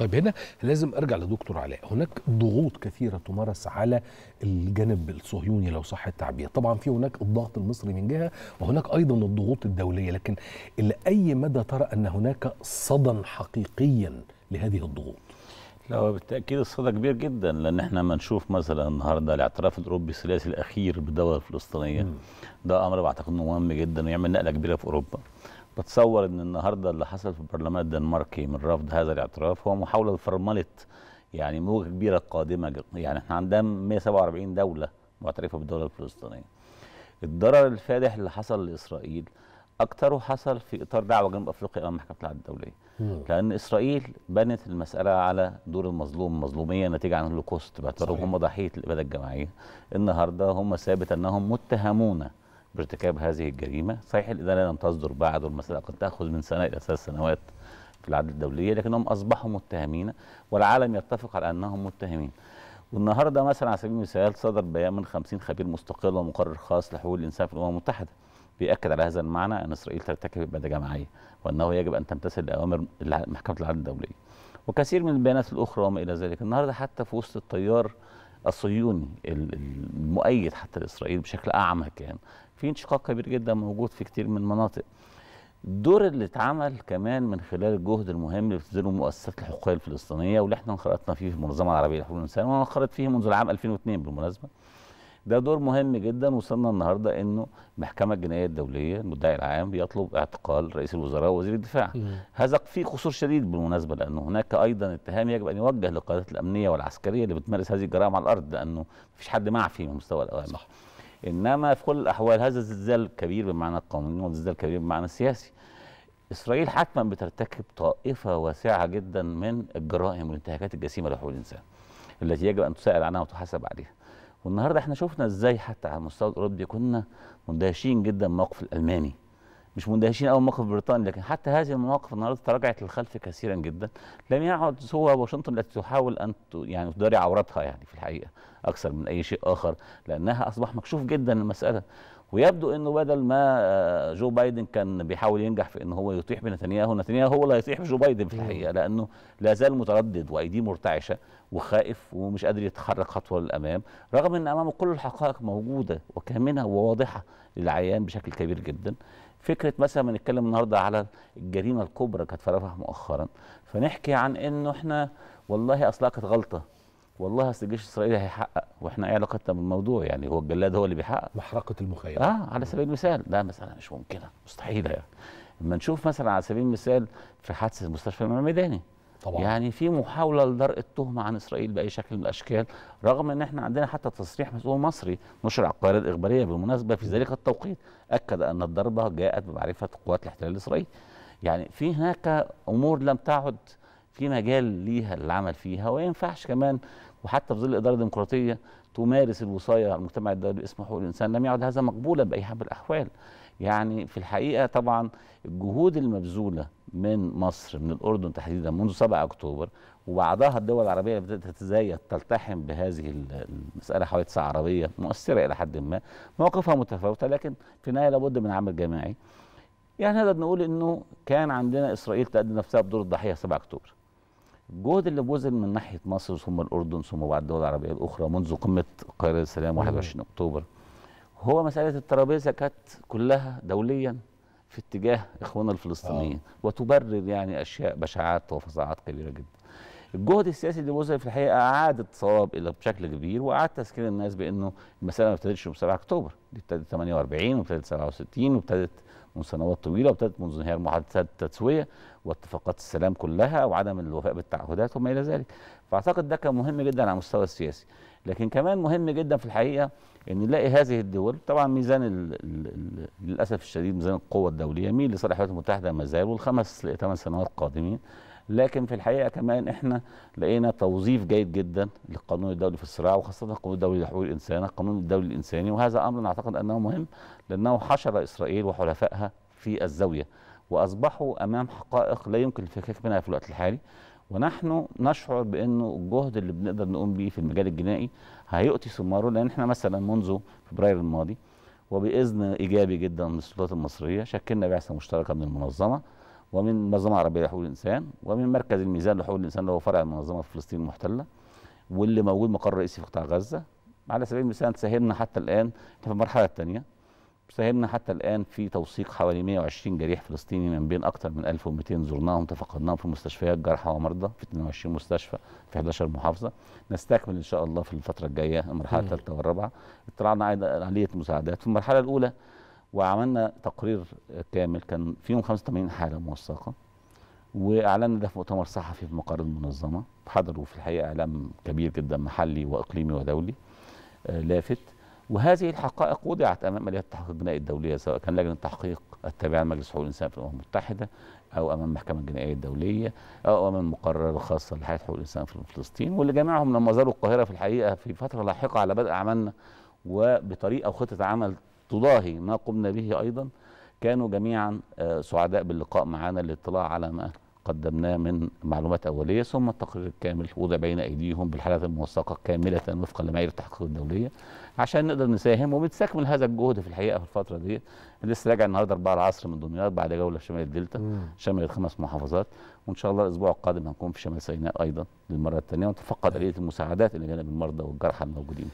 طيب هنا لازم ارجع لدكتور علاء هناك ضغوط كثيره تمارس على الجانب الصهيوني لو صح التعبير طبعا في هناك الضغط المصري من جهه وهناك ايضا الضغوط الدوليه لكن الى اي مدى ترى ان هناك صدى حقيقيا لهذه الضغوط لا هو بالتاكيد الصدى كبير جدا لان احنا ما نشوف مثلا النهارده الاعتراف الاوروبي الثلاثي الاخير بالدوله الفلسطينيه ده امر بعتقد انه مهم جدا ويعمل نقله كبيره في اوروبا بتصور ان النهارده اللي حصل في البرلمان الدنماركي من رفض هذا الاعتراف هو محاوله لفرمله يعني موجه كبيره قادمه يعني احنا عندنا 147 دوله معترفه بالدوله الفلسطينيه الضرر الفادح اللي حصل لاسرائيل اكثره حصل في اطار دعوه جنوب افريقيا امام المحكمه العدل الدوليه لان اسرائيل بنت المساله على دور المظلوم مظلوميه نتيجه عن الهولوكوست باعتبارهم هم ضحيه الاباده الجماعيه النهارده هم ثابت انهم متهمون بارتكاب هذه الجريمه صحيح الادانه لم تصدر بعد والمساله قد تاخذ من سنه الى ثلاث سنوات في العدل الدوليه لكنهم اصبحوا متهمين والعالم يتفق على انهم متهمين والنهارده مثلا على سبيل المثال صدر بيان من 50 خبير مستقل ومقرر خاص لحقوق الانسان في الامم المتحده بيأكد على هذا المعنى أن إسرائيل ترتكب إبادة جماعية وأنه يجب أن تمتثل لأوامر محكمة العدل الدولية وكثير من البيانات الأخرى وما إلى ذلك النهاردة حتى في وسط التيار الصهيوني المؤيد حتى لإسرائيل بشكل أعمى كان في انشقاق كبير جدا موجود في كثير من المناطق الدور اللي اتعمل كمان من خلال الجهد المهم اللي بتبذله مؤسسات الحقوقيه الفلسطينيه واللي احنا انخرطنا فيه في المنظمه العربيه لحقوق الانسان وانا فيه منذ العام 2002 بالمناسبه ده دور مهم جدا وصلنا النهارده انه المحكمه الجنائيه الدوليه المدعي العام بيطلب اعتقال رئيس الوزراء ووزير الدفاع مم. هذا فيه قصور شديد بالمناسبه لانه هناك ايضا اتهام يجب ان يوجه للقيادات الامنيه والعسكريه اللي بتمارس هذه الجرائم على الارض لانه مفيش حد معفي من مستوى الاوامر صح. انما في كل الاحوال هذا الزلزال الكبير بمعنى القانوني والزلزال الكبير بمعنى السياسي اسرائيل حتما بترتكب طائفه واسعه جدا من الجرائم والانتهاكات الجسيمه لحقوق الانسان التي يجب ان تسال عنها وتحاسب عليها والنهارده احنا شفنا ازاي حتى على المستوى الاوروبي كنا مندهشين جدا موقف الالماني مش مندهشين اول موقف بريطانيا لكن حتى هذه المواقف النهارده تراجعت للخلف كثيرا جدا لم يعد هو واشنطن التي تحاول ان يعني تداري عورتها يعني في الحقيقه اكثر من اي شيء اخر لانها اصبح مكشوف جدا المساله ويبدو انه بدل ما آه، جو بايدن كان بيحاول ينجح في ان هو يطيح بنتنياهو نتنياهو هو اللي هيطيح بجو بايدن في الحقيقه لانه لا زال متردد وايديه مرتعشه وخائف ومش قادر يتحرك خطوه للامام رغم ان امامه كل الحقائق موجوده وكامنه وواضحه للعيان بشكل كبير جدا فكره مثلا ما نتكلم النهارده على الجريمه الكبرى كانت فرفح مؤخرا فنحكي عن انه احنا والله اصلها كانت غلطه والله اصل الجيش الاسرائيلي هيحقق واحنا ايه علاقتنا بالموضوع يعني هو الجلاد هو اللي بيحقق محرقه المخيم اه على سبيل المثال لا مثلا مش ممكنه مستحيله يعني لما نشوف مثلا على سبيل المثال في حادثه مستشفى الميداني الميداني طبعا يعني في محاوله لدرء التهمه عن اسرائيل باي شكل من الاشكال رغم ان احنا عندنا حتى تصريح مسؤول مصري نشر على القاهره الاخباريه بالمناسبه في ذلك التوقيت اكد ان الضربه جاءت بمعرفه قوات الاحتلال الاسرائيلي يعني في هناك امور لم تعد في مجال ليها العمل فيها وينفعش كمان وحتى في ظل الاداره الديمقراطيه تمارس الوصايه على المجتمع الدولي باسم حقوق الانسان لم يعد هذا مقبولا باي حال من الاحوال يعني في الحقيقه طبعا الجهود المبذوله من مصر من الاردن تحديدا منذ 7 اكتوبر وبعدها الدول العربيه بدات تتزايد تلتحم بهذه المساله حوادثه عربيه مؤثره الى حد ما مواقفها متفاوته لكن في النهايه لابد من عمل جماعي يعني نقدر نقول انه كان عندنا اسرائيل تقدم نفسها بدور الضحيه 7 اكتوبر الجهد اللي بوزن من ناحيه مصر ثم الاردن ثم بعد الدول العربيه الاخرى منذ قمه قاهره السلام 21 اكتوبر هو مساله الترابيزه كانت كلها دوليا في اتجاه اخواننا الفلسطينيين آه. وتبرر يعني اشياء بشاعات وفظاعات كبيره جدا. الجهد السياسي اللي بوزن في الحقيقه اعاد الصواب الى بشكل كبير واعاد تذكير الناس بانه المساله ما ابتدتش ب 7 اكتوبر دي ابتدت 48 وابتدت 67 وابتدت من سنوات طويله وابتدت منذ انهيار محادثات التسويه واتفاقات السلام كلها وعدم الوفاء بالتعهدات وما الى ذلك فاعتقد ده كان مهم جدا على المستوى السياسي لكن كمان مهم جدا في الحقيقه ان نلاقي هذه الدول طبعا ميزان الـ الـ للاسف الشديد ميزان القوه الدوليه ميل لصالح الولايات المتحده ما زال والخمس ثمان سنوات قادمين لكن في الحقيقه كمان احنا لقينا توظيف جيد جدا للقانون الدولي في الصراع وخاصه القانون الدولي لحقوق الانسان القانون الدولي الانساني وهذا امر اعتقد انه مهم لانه حشر اسرائيل وحلفائها في الزاويه واصبحوا امام حقائق لا يمكن الفكاك منها في الوقت الحالي ونحن نشعر بانه الجهد اللي بنقدر نقوم به في المجال الجنائي هيؤتي ثماره لان احنا مثلا منذ فبراير الماضي وباذن ايجابي جدا من السلطات المصريه شكلنا بعثه مشتركه من المنظمه ومن منظمه عربيه لحقوق الانسان ومن مركز الميزان لحقوق الانسان اللي هو فرع المنظمه في فلسطين المحتله واللي موجود مقر رئيسي في قطاع غزه على سبيل المثال ساهمنا حتى الان احنا في المرحله الثانيه ساهمنا حتى الان في توثيق حوالي 120 جريح فلسطيني من بين اكثر من 1200 زرناهم تفقدناهم في مستشفيات جرحى ومرضى في 22 مستشفى في 11 محافظه نستكمل ان شاء الله في الفتره الجايه المرحله الثالثه والرابعه اطلعنا عمليه مساعدات في المرحله الاولى وعملنا تقرير كامل كان فيهم 85 حاله موثقه واعلنا ده في مؤتمر صحفي في مقر المنظمه حضروا في الحقيقه اعلام كبير جدا محلي واقليمي ودولي آه، لافت وهذه الحقائق وضعت امام اليات التحقيق الجنائي الدوليه سواء كان لجنه التحقيق التابعه لمجلس حقوق الانسان في الامم المتحده او امام المحكمه الجنائيه الدوليه او امام المقرر الخاصه لحياه حقوق الانسان في فلسطين واللي جمعهم لما زاروا القاهره في الحقيقه في فتره لاحقه على بدء عملنا وبطريقه وخطه عمل تضاهي ما قمنا به أيضا كانوا جميعا آه، سعداء باللقاء معنا للاطلاع على ما قدمناه من معلومات أولية ثم التقرير الكامل وضع بين أيديهم بالحالات الموثقة كاملة وفقا لمعايير التحقيق الدولية عشان نقدر نساهم وبنستكمل هذا الجهد في الحقيقة في الفترة دي لسه راجع النهارده 4 العصر من دمياط بعد جولة في شمال الدلتا شملت خمس محافظات وإن شاء الله الأسبوع القادم هنكون في شمال سيناء أيضا للمرة الثانية ونتفقد طيب. آلية المساعدات إلى جانب المرضى والجرحى الموجودين